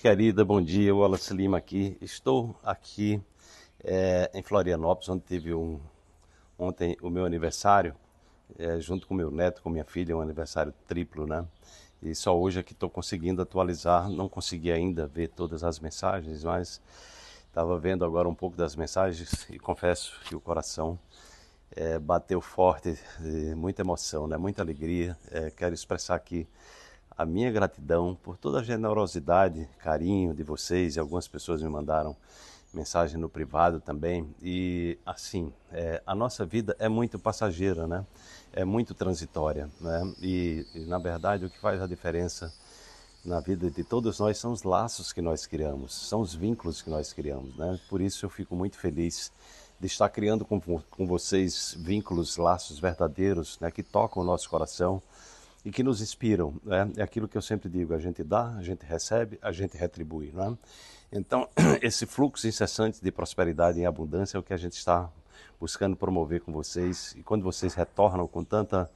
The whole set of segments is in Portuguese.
Querida, bom dia. Wallace Lima aqui. Estou aqui é, em Florianópolis, onde teve um, ontem o meu aniversário, é, junto com meu neto, com minha filha, um aniversário triplo, né? E só hoje é que estou conseguindo atualizar. Não consegui ainda ver todas as mensagens, mas estava vendo agora um pouco das mensagens e confesso que o coração é, bateu forte, muita emoção, né? Muita alegria. É, quero expressar aqui a minha gratidão por toda a generosidade, carinho de vocês. e Algumas pessoas me mandaram mensagem no privado também. E assim, é, a nossa vida é muito passageira, né? É muito transitória, né? E, e, na verdade o que faz a diferença na vida de todos nós são os laços que nós criamos, são os vínculos que nós criamos, né? Por isso eu fico muito feliz de estar criando com, com vocês vínculos, laços verdadeiros, né? Que tocam o nosso coração e que nos inspiram. Né? É aquilo que eu sempre digo: a gente dá, a gente recebe, a gente retribui. Né? Então, esse fluxo incessante de prosperidade e abundância é o que a gente está buscando promover com vocês. E quando vocês retornam com tanta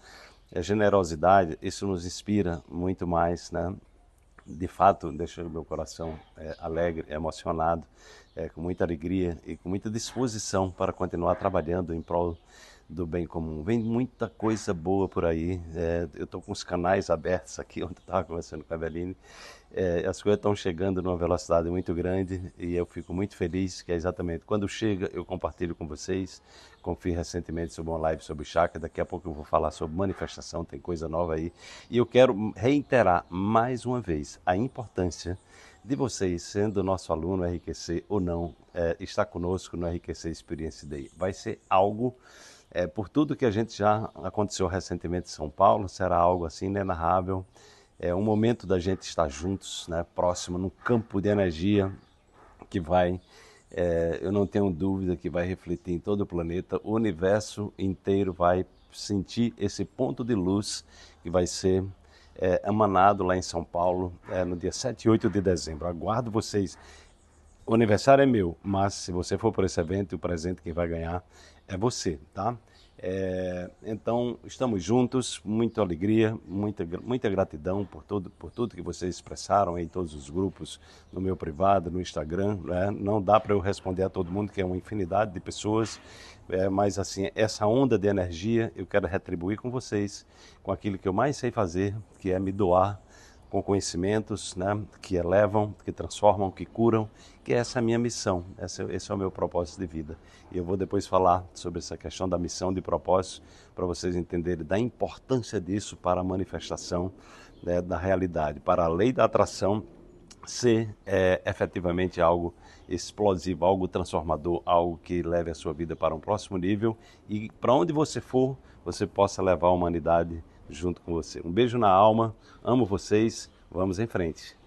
eh, generosidade, isso nos inspira muito mais, né? De fato, deixa o meu coração é, alegre, emocionado é, com muita alegria e com muita disposição para continuar trabalhando em prol do bem comum. Vem muita coisa boa por aí. É, eu estou com os canais abertos aqui, onde estava conversando com a Beline. É, as coisas estão chegando numa velocidade muito grande e eu fico muito feliz que é exatamente quando chega eu compartilho com vocês. Confio recentemente sobre uma live sobre chakra, daqui a pouco eu vou falar sobre manifestação, tem coisa nova aí. E eu quero reiterar mais uma vez a importância de vocês, sendo nosso aluno RQC ou não, é, está conosco no RQC Experience Day. Vai ser algo, é, por tudo que a gente já aconteceu recentemente em São Paulo, será algo assim inenarrável. É um momento da gente estar juntos, né, próximo, num campo de energia que vai, é, eu não tenho dúvida que vai refletir em todo o planeta, o universo inteiro vai sentir esse ponto de luz que vai ser é, Amanado, lá em São Paulo, é, no dia 7 e 8 de dezembro. Aguardo vocês o aniversário é meu, mas se você for por esse evento, o presente que vai ganhar é você, tá? É, então, estamos juntos, muita alegria, muita, muita gratidão por, tudo por tudo que vocês expressaram em todos os grupos, no meu privado, no Instagram. Né? Não dá para eu responder a todo mundo, que é uma infinidade de pessoas, é, mas assim, essa onda de energia eu quero retribuir com vocês, com aquilo que eu mais sei fazer, que é me doar com conhecimentos né, que elevam, que transformam, que curam, que essa é a minha missão, esse, é, esse é o meu propósito de vida. E eu vou depois falar sobre essa questão da missão, de propósito, para vocês entenderem da importância disso para a manifestação né, da realidade, para a lei da atração ser é, efetivamente algo explosivo, algo transformador, algo que leve a sua vida para um próximo nível e para onde você for, você possa levar a humanidade junto com você. Um beijo na alma, amo vocês, vamos em frente.